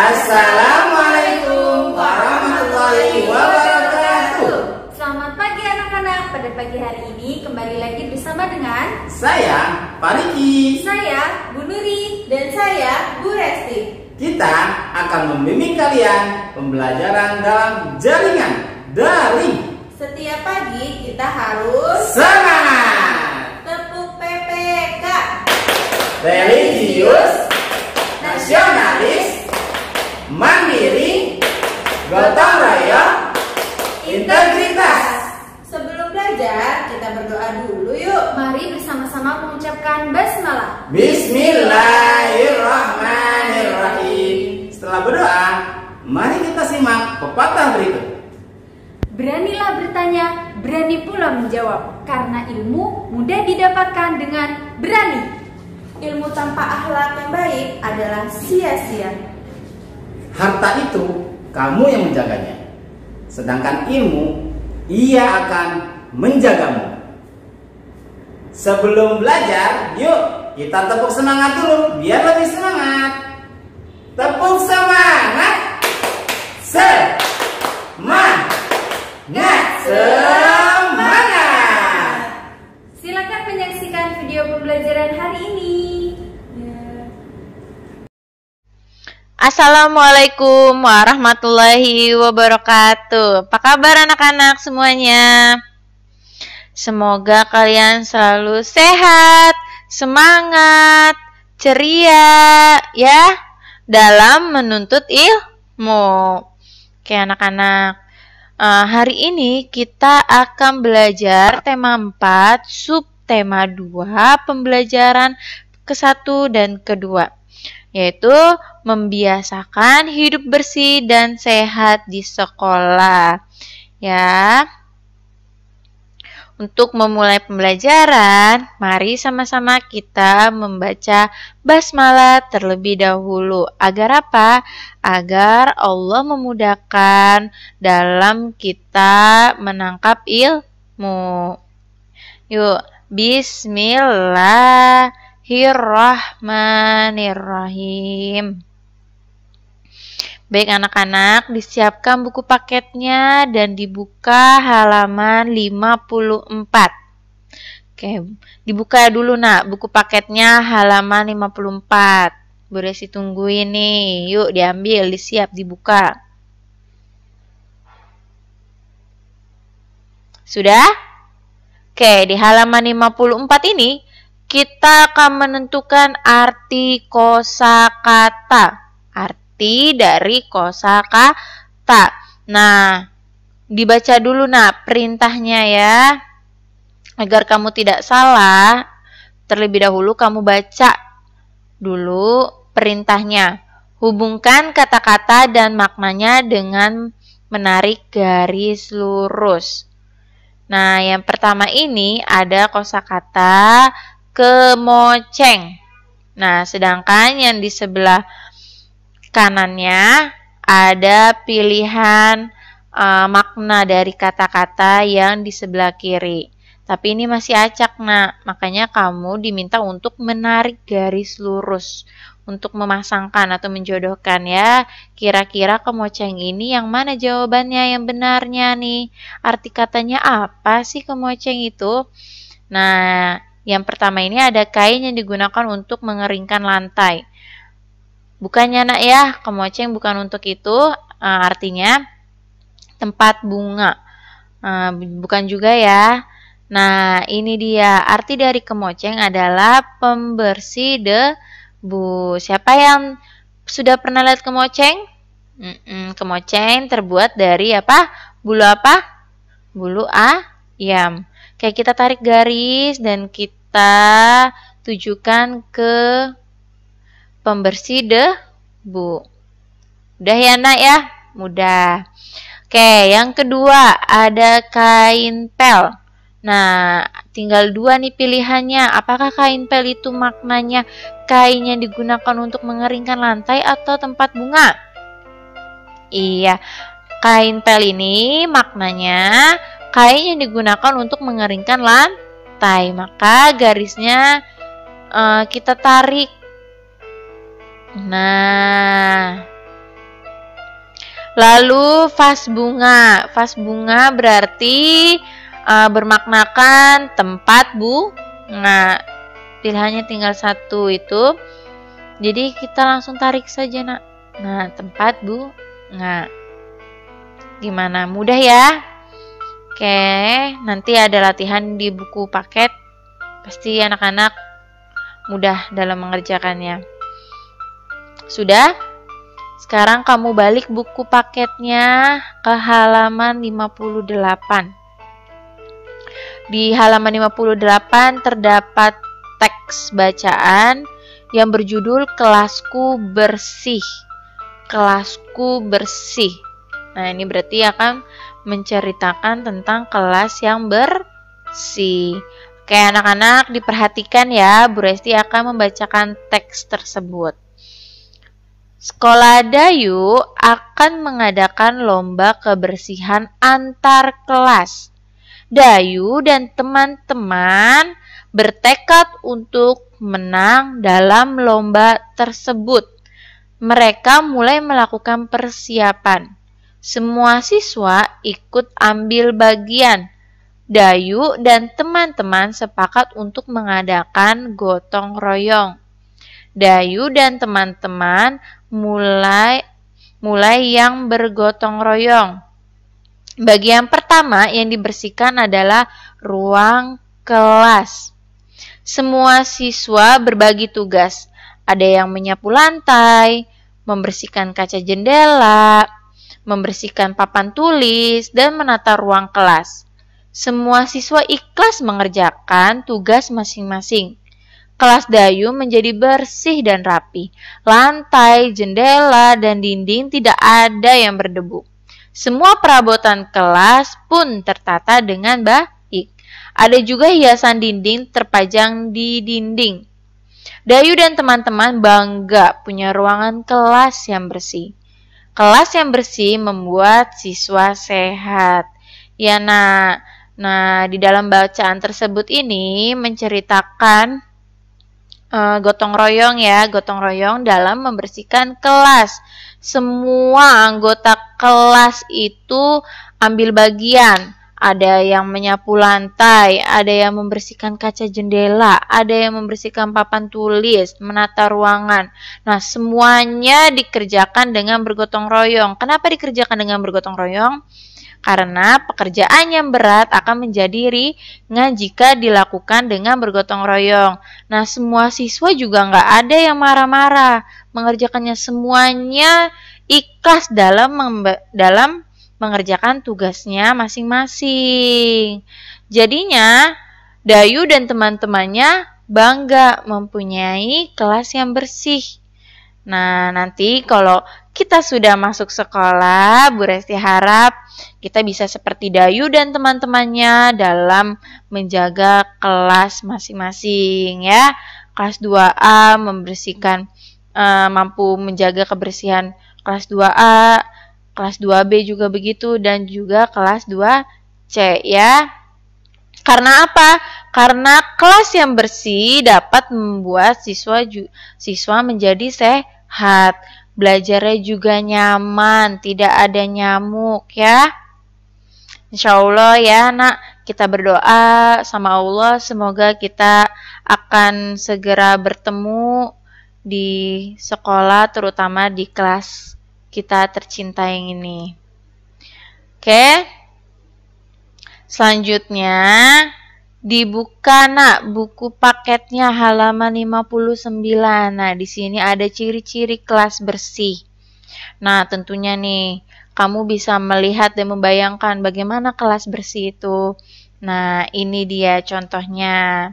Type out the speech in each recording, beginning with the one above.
Assalamualaikum warahmatullahi wabarakatuh. Selamat pagi anak-anak. Pada pagi hari ini kembali lagi bersama dengan saya Pak Riki saya Bu Nuri, dan saya Bu Resti. Kita akan membimbing kalian pembelajaran dalam jaringan dari Setiap pagi kita harus semangat. Tepuk PPK. Religius nasional mandiri, gotong royong, integritas. Sebelum belajar, kita berdoa dulu yuk. Mari bersama-sama mengucapkan basmalah. Bismillahirrahmanirrahim. Setelah berdoa, mari kita simak pepatah berikut. Beranilah bertanya, berani pula menjawab, karena ilmu mudah didapatkan dengan berani. Ilmu tanpa akhlak yang baik adalah sia-sia harta itu kamu yang menjaganya. Sedangkan ilmu ia akan menjagamu. Sebelum belajar, yuk kita tepuk semangat dulu biar lebih semangat. Tepuk semangat. Semangat. Semangat. Assalamualaikum warahmatullahi wabarakatuh. Apa kabar anak-anak semuanya? Semoga kalian selalu sehat, semangat, ceria ya dalam menuntut ilmu. Oke anak-anak, uh, hari ini kita akan belajar tema 4, subtema 2, pembelajaran ke-1 dan kedua. 2 yaitu membiasakan hidup bersih dan sehat di sekolah. Ya. Untuk memulai pembelajaran, mari sama-sama kita membaca basmalah terlebih dahulu. Agar apa? Agar Allah memudahkan dalam kita menangkap ilmu. Yuk, bismillah. Bismillahirrahmanirrahim. Baik anak-anak, disiapkan buku paketnya dan dibuka halaman 54. Oke, dibuka dulu nak buku paketnya halaman 54. Boleh si tungguin nih. Yuk diambil, disiap, dibuka. Sudah? Oke, di halaman 54 ini kita akan menentukan arti kosakata. Arti dari kosakata. Nah, dibaca dulu nah perintahnya ya. Agar kamu tidak salah, terlebih dahulu kamu baca dulu perintahnya. Hubungkan kata-kata dan maknanya dengan menarik garis lurus. Nah, yang pertama ini ada kosakata kemoceng. Nah, sedangkan yang di sebelah kanannya ada pilihan uh, makna dari kata-kata yang di sebelah kiri. Tapi ini masih acak, nak. Makanya kamu diminta untuk menarik garis lurus untuk memasangkan atau menjodohkan ya. Kira-kira kemoceng ini yang mana jawabannya yang benarnya nih? Arti katanya apa sih kemoceng itu? Nah, yang pertama ini ada kain yang digunakan untuk mengeringkan lantai. Bukannya nak ya, kemoceng bukan untuk itu, eh, artinya tempat bunga. Eh, bukan juga ya. Nah, ini dia arti dari kemoceng adalah pembersih debu. Siapa yang sudah pernah lihat kemoceng? Mm -mm, kemoceng terbuat dari apa? Bulu apa? Bulu ayam. Oke, kita tarik garis dan kita tujukan ke pembersih debu. Udah ya nak ya? Mudah. Oke, yang kedua ada kain pel. Nah, tinggal dua nih pilihannya. Apakah kain pel itu maknanya kain yang digunakan untuk mengeringkan lantai atau tempat bunga? Iya, kain pel ini maknanya kain yang digunakan untuk mengeringkan lantai. Maka garisnya uh, kita tarik. Nah, lalu vas bunga. Vas bunga berarti uh, bermaknakan tempat bu, nah Pilihannya tinggal satu itu. Jadi kita langsung tarik saja nak. Nah, tempat bu, nah Gimana? Mudah ya? Oke, nanti ada latihan di buku paket. Pasti anak-anak mudah dalam mengerjakannya. Sudah? Sekarang kamu balik buku paketnya ke halaman 58. Di halaman 58 terdapat teks bacaan yang berjudul Kelasku Bersih. Kelasku Bersih. Nah, ini berarti akan ya menceritakan tentang kelas yang bersih. Oke, anak-anak diperhatikan ya, Bu Resti akan membacakan teks tersebut. Sekolah Dayu akan mengadakan lomba kebersihan antar kelas. Dayu dan teman-teman bertekad untuk menang dalam lomba tersebut. Mereka mulai melakukan persiapan. Semua siswa ikut ambil bagian. Dayu dan teman-teman sepakat untuk mengadakan gotong royong. Dayu dan teman-teman mulai mulai yang bergotong royong. Bagian pertama yang dibersihkan adalah ruang kelas. Semua siswa berbagi tugas. Ada yang menyapu lantai, membersihkan kaca jendela, membersihkan papan tulis, dan menata ruang kelas. Semua siswa ikhlas mengerjakan tugas masing-masing. Kelas Dayu menjadi bersih dan rapi. Lantai, jendela, dan dinding tidak ada yang berdebu. Semua perabotan kelas pun tertata dengan baik. Ada juga hiasan dinding terpajang di dinding. Dayu dan teman-teman bangga punya ruangan kelas yang bersih. Kelas yang bersih membuat siswa sehat. Ya, nah, Nah, di dalam bacaan tersebut ini menceritakan uh, gotong royong ya, gotong royong dalam membersihkan kelas. Semua anggota kelas itu ambil bagian ada yang menyapu lantai, ada yang membersihkan kaca jendela, ada yang membersihkan papan tulis, menata ruangan. Nah, semuanya dikerjakan dengan bergotong royong. Kenapa dikerjakan dengan bergotong royong? Karena pekerjaan yang berat akan menjadi ringan jika dilakukan dengan bergotong royong. Nah, semua siswa juga nggak ada yang marah-marah. Mengerjakannya semuanya ikhlas dalam dalam mengerjakan tugasnya masing-masing. Jadinya, Dayu dan teman-temannya bangga mempunyai kelas yang bersih. Nah, nanti kalau kita sudah masuk sekolah, Bu Resti harap kita bisa seperti Dayu dan teman-temannya dalam menjaga kelas masing-masing ya. Kelas 2A membersihkan eh, mampu menjaga kebersihan kelas 2A kelas 2B juga begitu dan juga kelas 2C ya. Karena apa? Karena kelas yang bersih dapat membuat siswa siswa menjadi sehat, belajarnya juga nyaman, tidak ada nyamuk ya. Insya Allah ya nak kita berdoa sama Allah semoga kita akan segera bertemu di sekolah terutama di kelas kita tercinta yang ini. Oke. Selanjutnya dibuka nak buku paketnya halaman 59. Nah, di sini ada ciri-ciri kelas bersih. Nah, tentunya nih kamu bisa melihat dan membayangkan bagaimana kelas bersih itu. Nah, ini dia contohnya.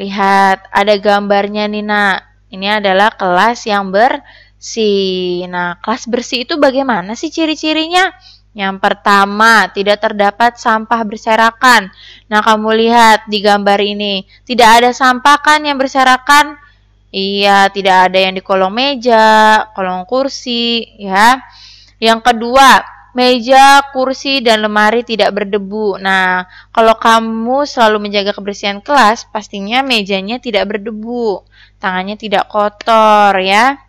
Lihat, ada gambarnya nih, Nak. Ini adalah kelas yang ber bersih. Nah, kelas bersih itu bagaimana sih ciri-cirinya? Yang pertama, tidak terdapat sampah berserakan. Nah, kamu lihat di gambar ini, tidak ada sampah kan yang berserakan? Iya, tidak ada yang di kolong meja, kolong kursi, ya. Yang kedua, meja, kursi, dan lemari tidak berdebu. Nah, kalau kamu selalu menjaga kebersihan kelas, pastinya mejanya tidak berdebu, tangannya tidak kotor, ya.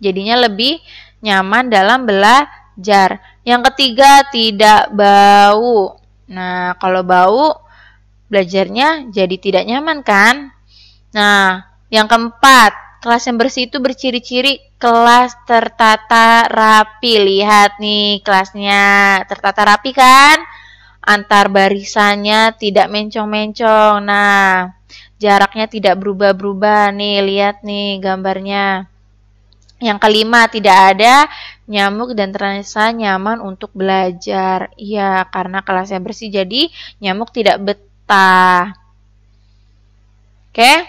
Jadinya lebih nyaman dalam belajar. Yang ketiga, tidak bau. Nah, kalau bau, belajarnya jadi tidak nyaman kan? Nah, yang keempat, kelas yang bersih itu berciri-ciri kelas tertata rapi. Lihat nih kelasnya, tertata rapi kan? Antar barisannya tidak mencong-mencong. Nah, jaraknya tidak berubah-berubah nih, lihat nih gambarnya. Yang kelima, tidak ada nyamuk dan terasa nyaman untuk belajar. ya karena kelasnya bersih jadi nyamuk tidak betah. Oke.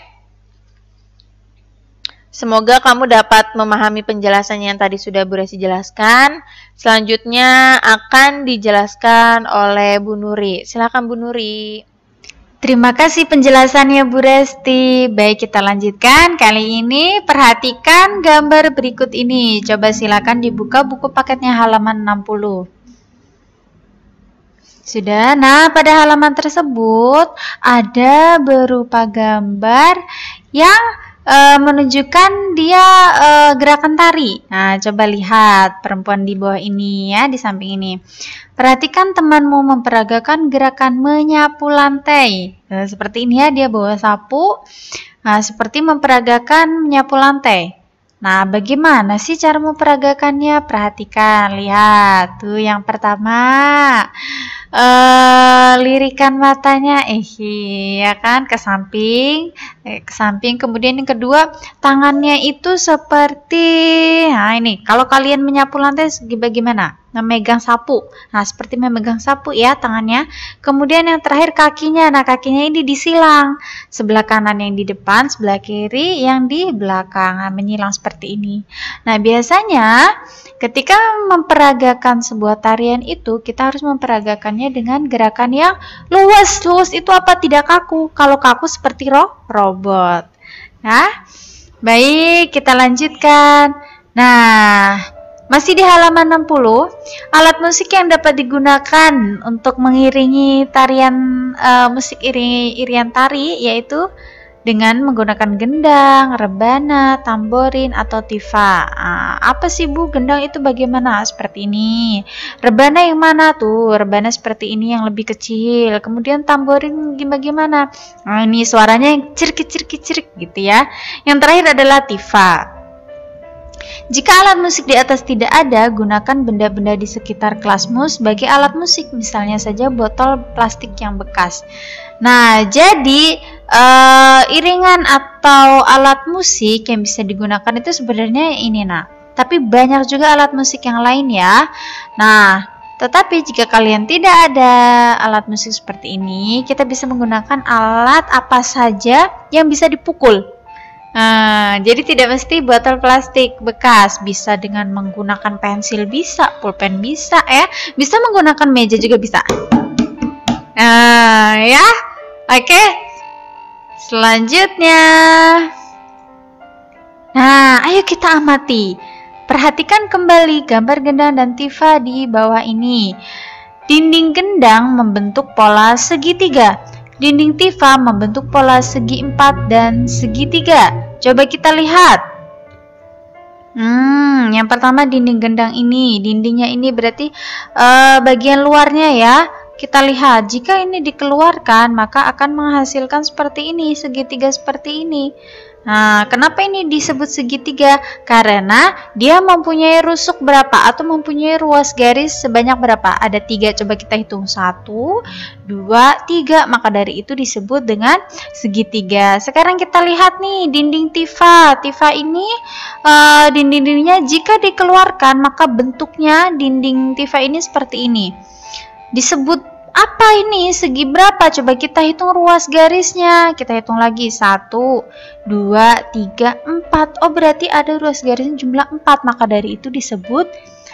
Semoga kamu dapat memahami penjelasan yang tadi sudah Bu Resi jelaskan. Selanjutnya akan dijelaskan oleh Bu Nuri. Silakan Bu Nuri. Terima kasih penjelasannya Bu Resti. Baik, kita lanjutkan. Kali ini perhatikan gambar berikut ini. Coba silakan dibuka buku paketnya halaman 60. Sudah. Nah, pada halaman tersebut ada berupa gambar yang Eh, menunjukkan dia e, gerakan tari. Nah, coba lihat perempuan di bawah ini ya, di samping ini. Perhatikan temanmu memperagakan gerakan menyapu lantai. Nah, seperti ini ya, dia bawa sapu. Nah, seperti memperagakan menyapu lantai. Nah, bagaimana sih cara memperagakannya? Perhatikan, lihat. Tuh yang pertama uh, lirikan matanya eh ya kan ke samping eh, ke samping kemudian yang kedua tangannya itu seperti nah ini kalau kalian menyapu lantai gimana memegang sapu nah seperti memegang sapu ya tangannya kemudian yang terakhir kakinya nah kakinya ini disilang sebelah kanan yang di depan sebelah kiri yang di belakang nah, menyilang seperti ini nah biasanya ketika memperagakan sebuah tarian itu kita harus memperagakan dengan gerakan yang luwes. Luwes itu apa? Tidak kaku. Kalau kaku seperti ro robot. Nah, baik, kita lanjutkan. Nah, masih di halaman 60, alat musik yang dapat digunakan untuk mengiringi tarian uh, musik iri irian tari yaitu dengan menggunakan gendang, rebana, tamborin, atau tifa. Ah, apa sih Bu? Gendang itu bagaimana? Seperti ini. Rebana yang mana tuh? Rebana seperti ini yang lebih kecil. Kemudian tamborin bagaimana? Nah, ini suaranya yang cirik-cirik-cirik gitu ya. Yang terakhir adalah tifa. Jika alat musik di atas tidak ada, gunakan benda-benda di sekitar kelasmu sebagai alat musik, misalnya saja botol plastik yang bekas. Nah, jadi uh, iringan atau alat musik yang bisa digunakan itu sebenarnya ini nah tapi banyak juga alat musik yang lain ya nah tetapi jika kalian tidak ada alat musik seperti ini, kita bisa menggunakan alat apa saja yang bisa dipukul. Uh, jadi tidak mesti botol plastik bekas, bisa dengan menggunakan pensil bisa, pulpen bisa ya, bisa menggunakan meja juga bisa. Nah, ya. Oke, okay. Selanjutnya, nah, ayo kita amati. Perhatikan kembali gambar gendang dan tifa di bawah ini. Dinding gendang membentuk pola segitiga. Dinding tifa membentuk pola segi empat dan segitiga. Coba kita lihat. Hmm, yang pertama dinding gendang ini. Dindingnya ini berarti uh, bagian luarnya ya. Kita lihat, jika ini dikeluarkan, maka akan menghasilkan seperti ini, segitiga seperti ini. Nah, kenapa ini disebut segitiga? Karena dia mempunyai rusuk berapa atau mempunyai ruas garis sebanyak berapa? Ada tiga, coba kita hitung. Satu, dua, tiga. Maka dari itu disebut dengan segitiga. Sekarang kita lihat nih, dinding tifa. Tifa ini uh, dinding-dindingnya jika dikeluarkan, maka bentuknya dinding tifa ini seperti ini disebut apa ini segi berapa coba kita hitung ruas garisnya kita hitung lagi 1 2 3 4 oh berarti ada ruas garisnya jumlah 4 maka dari itu disebut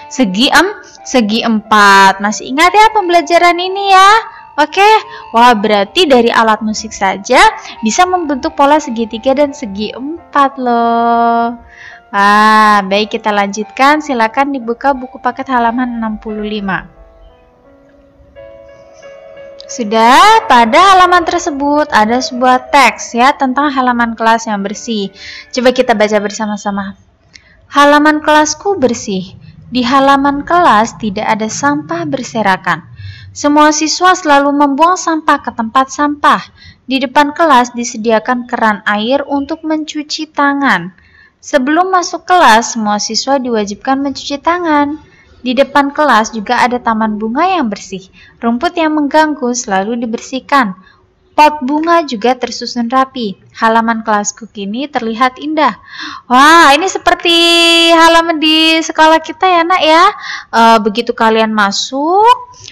segi em segi 4 masih ingat ya pembelajaran ini ya Oke, okay. wah berarti dari alat musik saja bisa membentuk pola segitiga dan segi empat loh. Ah, baik kita lanjutkan. Silakan dibuka buku paket halaman 65. Sudah, pada halaman tersebut ada sebuah teks ya tentang halaman kelas yang bersih. Coba kita baca bersama-sama. Halaman kelasku bersih. Di halaman kelas tidak ada sampah berserakan. Semua siswa selalu membuang sampah ke tempat sampah. Di depan kelas disediakan keran air untuk mencuci tangan. Sebelum masuk kelas, semua siswa diwajibkan mencuci tangan. Di depan kelas juga ada taman bunga yang bersih. Rumput yang mengganggu selalu dibersihkan. Pot bunga juga tersusun rapi. Halaman kelasku kini terlihat indah. Wah, ini seperti halaman di sekolah kita ya, Nak ya. E, begitu kalian masuk,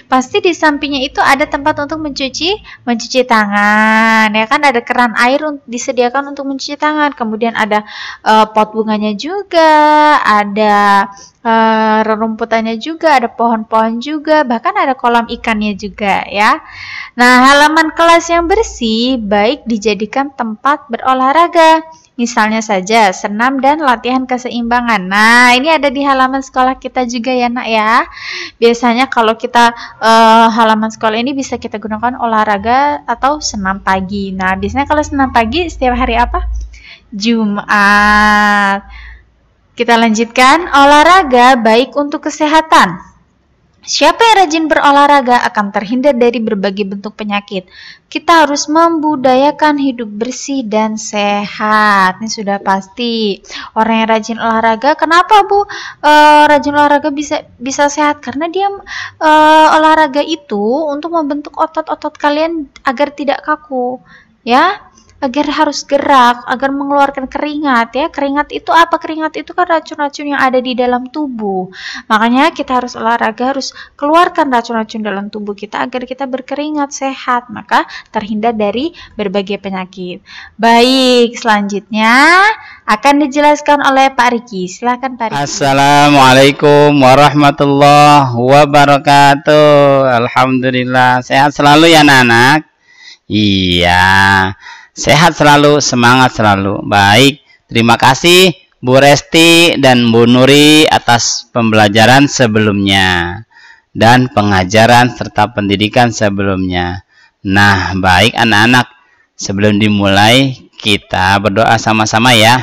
pasti di sampingnya itu ada tempat untuk mencuci mencuci tangan ya kan ada keran air disediakan untuk mencuci tangan kemudian ada e, pot bunganya juga ada e, rerumputannya juga ada pohon-pohon juga bahkan ada kolam ikannya juga ya nah halaman kelas yang bersih baik dijadikan tempat berolahraga Misalnya saja senam dan latihan keseimbangan. Nah, ini ada di halaman sekolah kita juga ya, Nak ya. Biasanya kalau kita uh, halaman sekolah ini bisa kita gunakan olahraga atau senam pagi. Nah, biasanya kalau senam pagi setiap hari apa? Jumat. Kita lanjutkan olahraga baik untuk kesehatan Siapa yang rajin berolahraga akan terhindar dari berbagai bentuk penyakit. Kita harus membudayakan hidup bersih dan sehat. Ini sudah pasti. Orang yang rajin olahraga, kenapa Bu? E, rajin olahraga bisa bisa sehat karena dia e, olahraga itu untuk membentuk otot-otot kalian agar tidak kaku, ya agar harus gerak, agar mengeluarkan keringat ya. Keringat itu apa? Keringat itu kan racun-racun yang ada di dalam tubuh. Makanya kita harus olahraga, harus keluarkan racun-racun dalam tubuh kita agar kita berkeringat sehat, maka terhindar dari berbagai penyakit. Baik, selanjutnya akan dijelaskan oleh Pak Riki. Silakan Pak Riki. Assalamualaikum warahmatullahi wabarakatuh. Alhamdulillah sehat selalu ya anak-anak. Iya. Sehat selalu, semangat selalu. Baik, terima kasih Bu Resti dan Bu Nuri atas pembelajaran sebelumnya dan pengajaran serta pendidikan sebelumnya. Nah, baik anak-anak, sebelum dimulai kita berdoa sama-sama ya.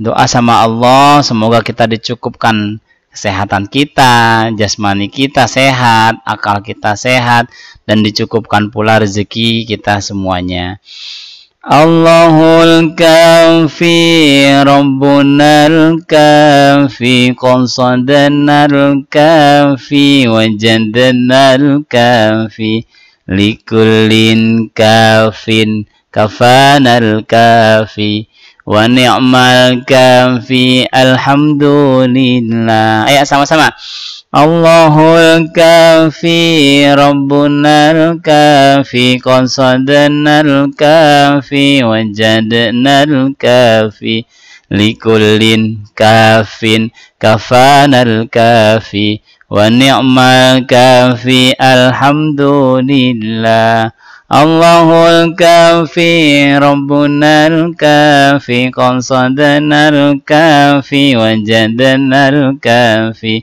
Doa sama Allah, semoga kita dicukupkan kesehatan kita, jasmani kita sehat, akal kita sehat, dan dicukupkan pula rezeki kita semuanya. Allahul kafi Rabbunal kafi Qasadanal kafi Wajadanal kafi Likullin kafin Kafanal kafi Wa ni'mal kafi Alhamdulillah Ayo sama-sama Allahu al kafi al kafi al kafi al kafi Likullin kafin Kafan al kafi Wa ni'mal kafi Alhamdulillah Allahu al kafi al kafi al kafi al kafi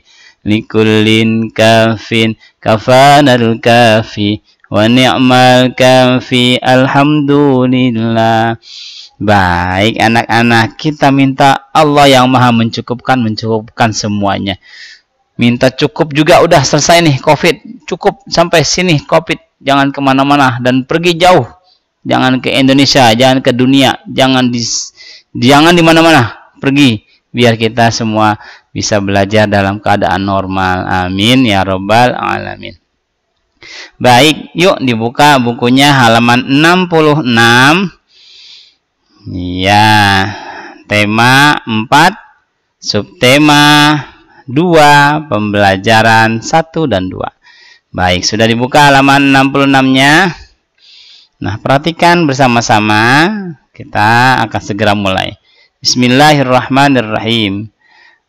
likullin kafin kafanal kafi wa ni'mal kafi alhamdulillah baik anak-anak kita minta Allah yang maha mencukupkan mencukupkan semuanya minta cukup juga udah selesai nih covid cukup sampai sini covid jangan kemana-mana dan pergi jauh jangan ke Indonesia jangan ke dunia jangan di jangan di mana-mana pergi biar kita semua bisa belajar dalam keadaan normal. Amin ya robbal alamin. Baik, yuk dibuka bukunya halaman 66. Ya, tema 4, subtema 2, pembelajaran 1 dan 2. Baik, sudah dibuka halaman 66-nya. Nah, perhatikan bersama-sama. Kita akan segera mulai. Bismillahirrahmanirrahim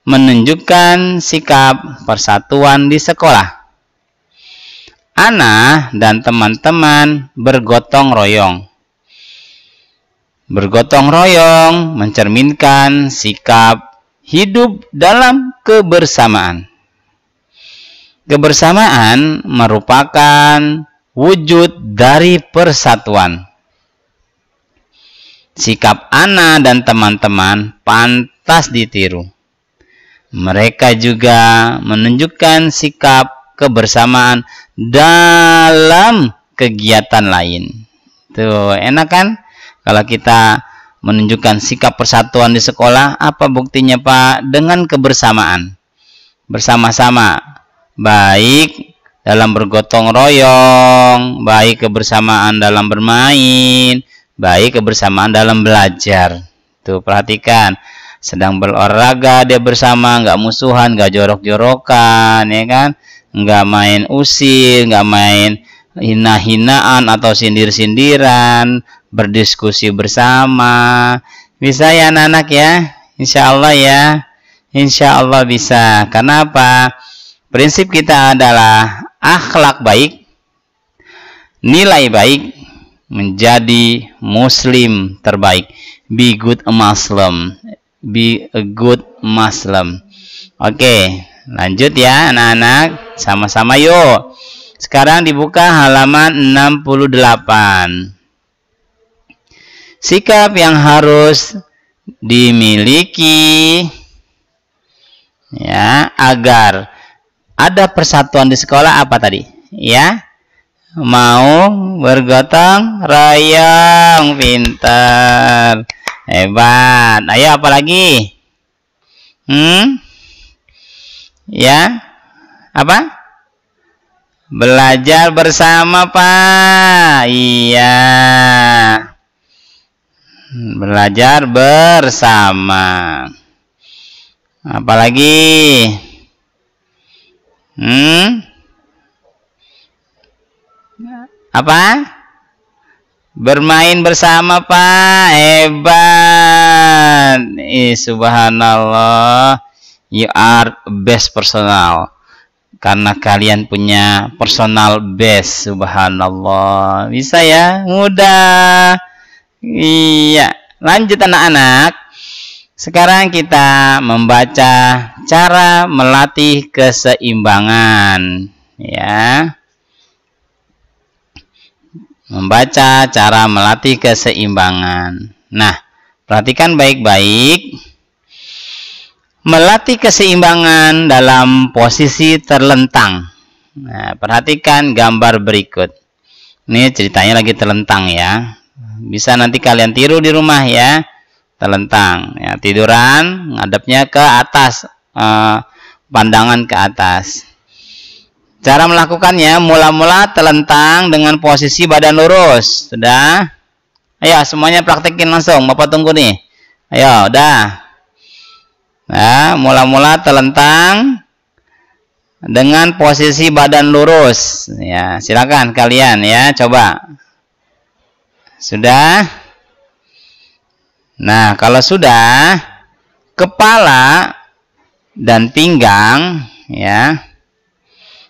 menunjukkan sikap persatuan di sekolah. Ana dan teman-teman bergotong royong. Bergotong royong mencerminkan sikap hidup dalam kebersamaan. Kebersamaan merupakan wujud dari persatuan. Sikap Ana dan teman-teman pantas ditiru. Mereka juga menunjukkan sikap kebersamaan dalam kegiatan lain. Tuh, enak kan? Kalau kita menunjukkan sikap persatuan di sekolah, apa buktinya, Pak? Dengan kebersamaan. Bersama-sama, baik dalam bergotong royong, baik kebersamaan dalam bermain, baik kebersamaan dalam belajar. Tuh, perhatikan sedang berolahraga dia bersama nggak musuhan nggak jorok-jorokan ya kan nggak main usil nggak main hina-hinaan atau sindir-sindiran berdiskusi bersama bisa ya anak-anak ya insya Allah ya insya Allah bisa kenapa prinsip kita adalah akhlak baik nilai baik menjadi muslim terbaik be good Muslim be a good Muslim. Oke, lanjut ya anak-anak. Sama-sama yuk. Sekarang dibuka halaman 68. Sikap yang harus dimiliki ya agar ada persatuan di sekolah apa tadi? Ya. Mau bergotong royong pintar. Hebat. Ayo apa lagi? Hmm? Ya. Apa? Belajar bersama, Pak. Iya. Belajar bersama. Apalagi? Hmm? Apa? bermain bersama pak hebat eh, subhanallah you are best personal karena kalian punya personal best subhanallah bisa ya mudah iya lanjut anak-anak sekarang kita membaca cara melatih keseimbangan ya membaca, cara melatih keseimbangan. Nah, perhatikan baik-baik. Melatih keseimbangan dalam posisi terlentang. Nah, perhatikan gambar berikut. Ini ceritanya lagi terlentang ya. Bisa nanti kalian tiru di rumah ya. Terlentang, ya tiduran, ngadepnya ke atas, eh, pandangan ke atas. Cara melakukannya mula-mula telentang dengan posisi badan lurus. Sudah? Ayo semuanya praktekin langsung. Bapak tunggu nih. Ayo, udah. Nah, mula-mula telentang dengan posisi badan lurus. Ya, silakan kalian ya, coba. Sudah? Nah, kalau sudah, kepala dan pinggang ya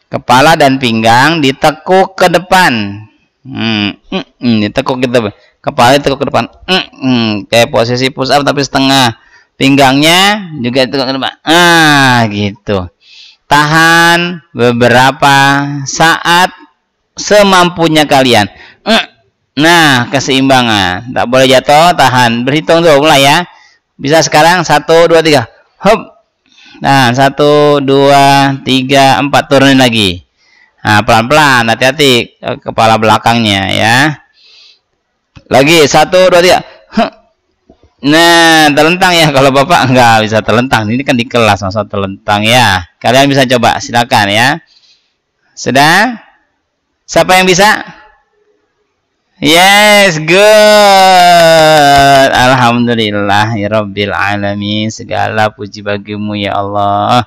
kepala dan pinggang ditekuk ke depan hmm, mm, mm, ditekuk ke gitu. kepala ditekuk ke depan mm, mm, kayak posisi push up tapi setengah pinggangnya juga ditekuk ke depan ah gitu tahan beberapa saat semampunya kalian mm, nah keseimbangan tak boleh jatuh tahan berhitung tuh mulai ya bisa sekarang satu dua tiga hop Nah, satu, dua, tiga, empat turunin lagi. Nah, pelan-pelan, hati-hati kepala belakangnya ya. Lagi satu, dua, tiga. Nah, terlentang ya kalau Bapak nggak bisa terlentang Ini kan di kelas masa terlentang ya. Kalian bisa coba, silakan ya. Sudah? Siapa yang bisa? Yes, good. Alhamdulillah, ya Rabbil Alamin. Segala puji bagimu, ya Allah.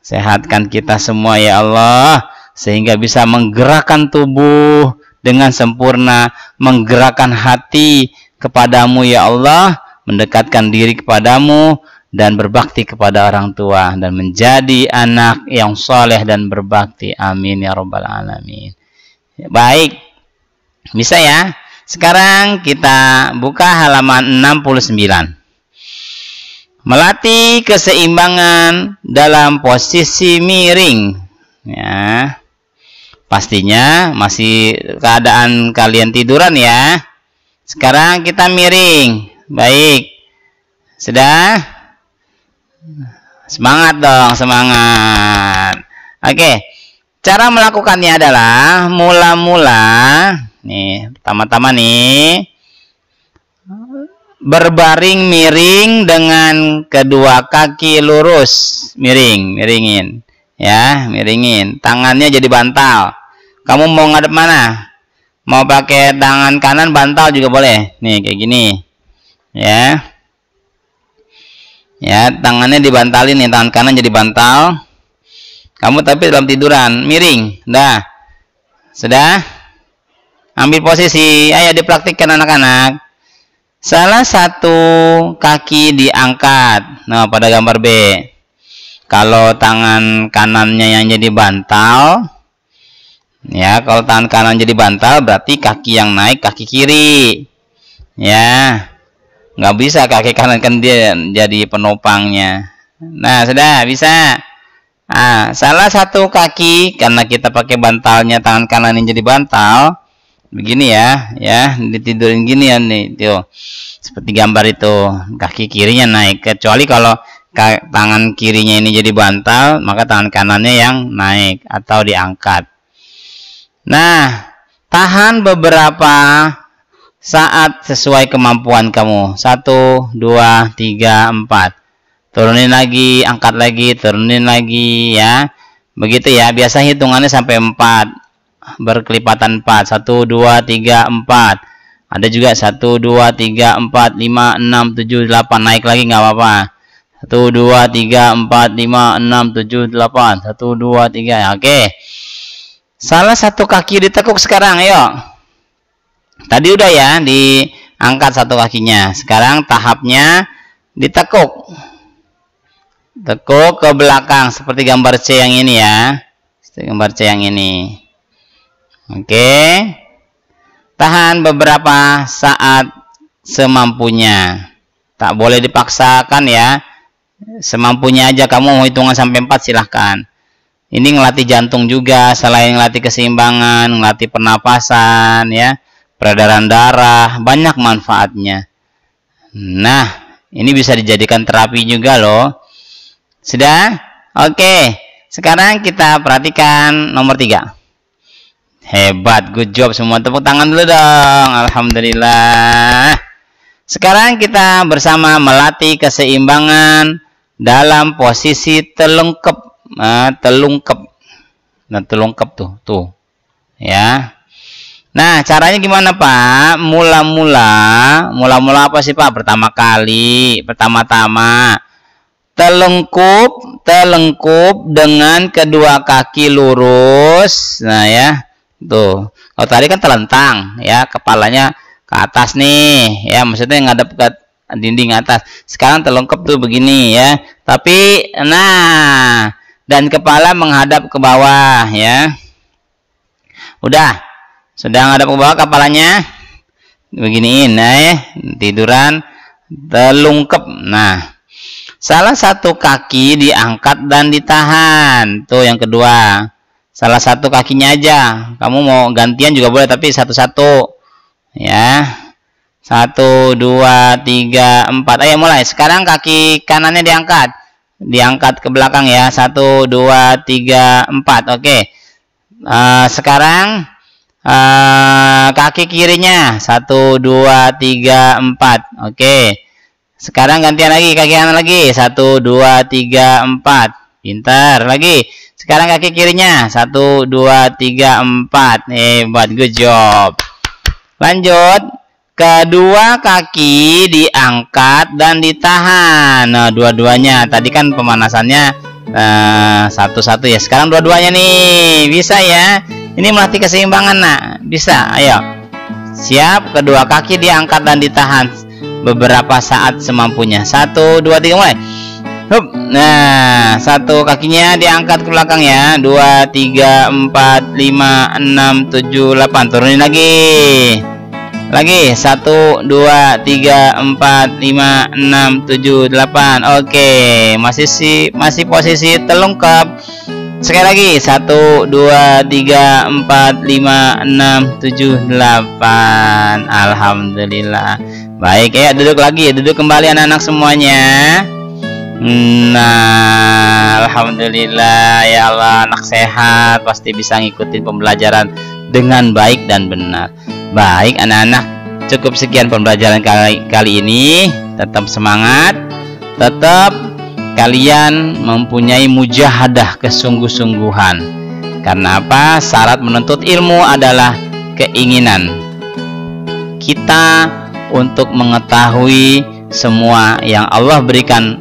Sehatkan kita semua, ya Allah. Sehingga bisa menggerakkan tubuh dengan sempurna. Menggerakkan hati kepadamu, ya Allah. Mendekatkan diri kepadamu dan berbakti kepada orang tua. Dan menjadi anak yang soleh dan berbakti. Amin, ya Rabbal Alamin. Baik. Bisa ya? Sekarang kita buka halaman 69. Melatih keseimbangan dalam posisi miring. Ya. Pastinya masih keadaan kalian tiduran ya. Sekarang kita miring. Baik. Sudah? Semangat dong, semangat. Oke. Cara melakukannya adalah mula-mula Nih, pertama-tama nih berbaring miring dengan kedua kaki lurus, miring, miringin. Ya, miringin. Tangannya jadi bantal. Kamu mau ngadep mana? Mau pakai tangan kanan bantal juga boleh. Nih, kayak gini. Ya. Ya, tangannya dibantalin nih, tangan kanan jadi bantal. Kamu tapi dalam tiduran, miring. Dah. Sudah? ambil posisi ayo dipraktikkan anak-anak salah satu kaki diangkat nah pada gambar B kalau tangan kanannya yang jadi bantal ya kalau tangan kanan jadi bantal berarti kaki yang naik kaki kiri ya nggak bisa kaki kanan kan dia jadi penopangnya nah sudah bisa ah salah satu kaki karena kita pakai bantalnya tangan kanan yang jadi bantal begini ya ya ditidurin gini ya nih tuh seperti gambar itu kaki kirinya naik kecuali kalau tangan kirinya ini jadi bantal maka tangan kanannya yang naik atau diangkat nah tahan beberapa saat sesuai kemampuan kamu satu dua tiga empat turunin lagi angkat lagi turunin lagi ya begitu ya biasa hitungannya sampai empat berkelipatan 4 1 2 3 4 ada juga 1 2 3 4 5 6 7 8 naik lagi nggak apa-apa 1 2 3 4 5 6 7 8 1 2 3 oke salah satu kaki ditekuk sekarang ayo tadi udah ya diangkat satu kakinya sekarang tahapnya ditekuk tekuk ke belakang seperti gambar C yang ini ya seperti gambar C yang ini Oke. Tahan beberapa saat semampunya. Tak boleh dipaksakan ya. Semampunya aja kamu mau hitungan sampai 4 silahkan. Ini ngelatih jantung juga selain ngelatih keseimbangan, ngelatih pernapasan ya, peredaran darah, banyak manfaatnya. Nah, ini bisa dijadikan terapi juga loh. Sudah? Oke. Sekarang kita perhatikan nomor 3. Hebat, good job semua. Tepuk tangan dulu dong. Alhamdulillah. Sekarang kita bersama melatih keseimbangan dalam posisi telungkep. Nah, telungkep. Nah, telungkep tuh, tuh. Ya. Nah, caranya gimana, Pak? Mula-mula, mula-mula apa sih, Pak? Pertama kali, pertama-tama telengkup, telengkup dengan kedua kaki lurus. Nah, ya tuh gitu. kalau tadi kan telentang ya kepalanya ke atas nih ya maksudnya ngadap ke dinding atas sekarang terlengkap tuh begini ya tapi nah dan kepala menghadap ke bawah ya udah sudah ngadap ke bawah kepalanya beginiin nah ya tiduran telungkap. nah salah satu kaki diangkat dan ditahan tuh yang kedua salah satu kakinya aja kamu mau gantian juga boleh tapi satu-satu ya satu dua tiga empat ayo mulai sekarang kaki kanannya diangkat diangkat ke belakang ya satu dua tiga empat oke uh, sekarang uh, kaki kirinya satu dua tiga empat oke sekarang gantian lagi kaki kanan lagi satu dua tiga empat pintar lagi sekarang kaki kirinya. Satu, dua, tiga, empat. Hebat, good job. Lanjut. Kedua kaki diangkat dan ditahan. Nah, dua-duanya. Tadi kan pemanasannya eh, satu-satu uh, ya. Sekarang dua-duanya nih. Bisa ya. Ini melatih keseimbangan, nak. Bisa. Ayo. Siap. Kedua kaki diangkat dan ditahan beberapa saat semampunya. Satu, dua, tiga, mulai. Hup. Nah, satu kakinya diangkat ke belakang ya. Dua, tiga, empat, lima, enam, tujuh, delapan. Turunin lagi. Lagi Satu, dua, tiga, empat, lima, enam, tujuh, delapan. Oke, masih si masih posisi telungkap. Sekali lagi Satu, dua, tiga, empat, lima, enam, tujuh, delapan. Alhamdulillah. Baik, ya duduk lagi, duduk kembali anak-anak semuanya. Nah, alhamdulillah ya Allah anak sehat pasti bisa ngikutin pembelajaran dengan baik dan benar. Baik anak-anak, cukup sekian pembelajaran kali, kali ini. Tetap semangat, tetap kalian mempunyai mujahadah kesungguh-sungguhan. Karena apa? Syarat menuntut ilmu adalah keinginan. Kita untuk mengetahui semua yang Allah berikan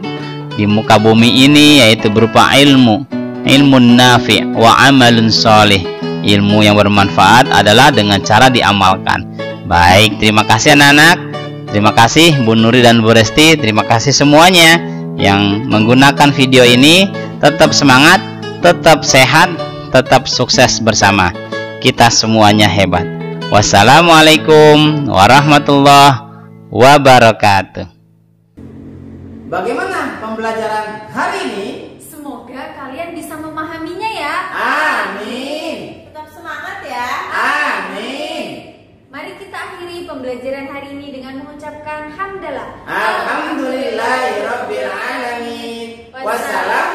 di muka bumi ini yaitu berupa ilmu ilmu nafi wa amalun soleh ilmu yang bermanfaat adalah dengan cara diamalkan baik terima kasih anak-anak terima kasih Bu Nuri dan Bu Resti terima kasih semuanya yang menggunakan video ini tetap semangat tetap sehat tetap sukses bersama kita semuanya hebat wassalamualaikum warahmatullahi wabarakatuh Bagaimana pembelajaran hari ini. Semoga kalian bisa memahaminya ya. Amin. Tetap semangat ya. Amin. Mari kita akhiri pembelajaran hari ini dengan mengucapkan hamdalah. Alhamdulillahirabbil Wassalam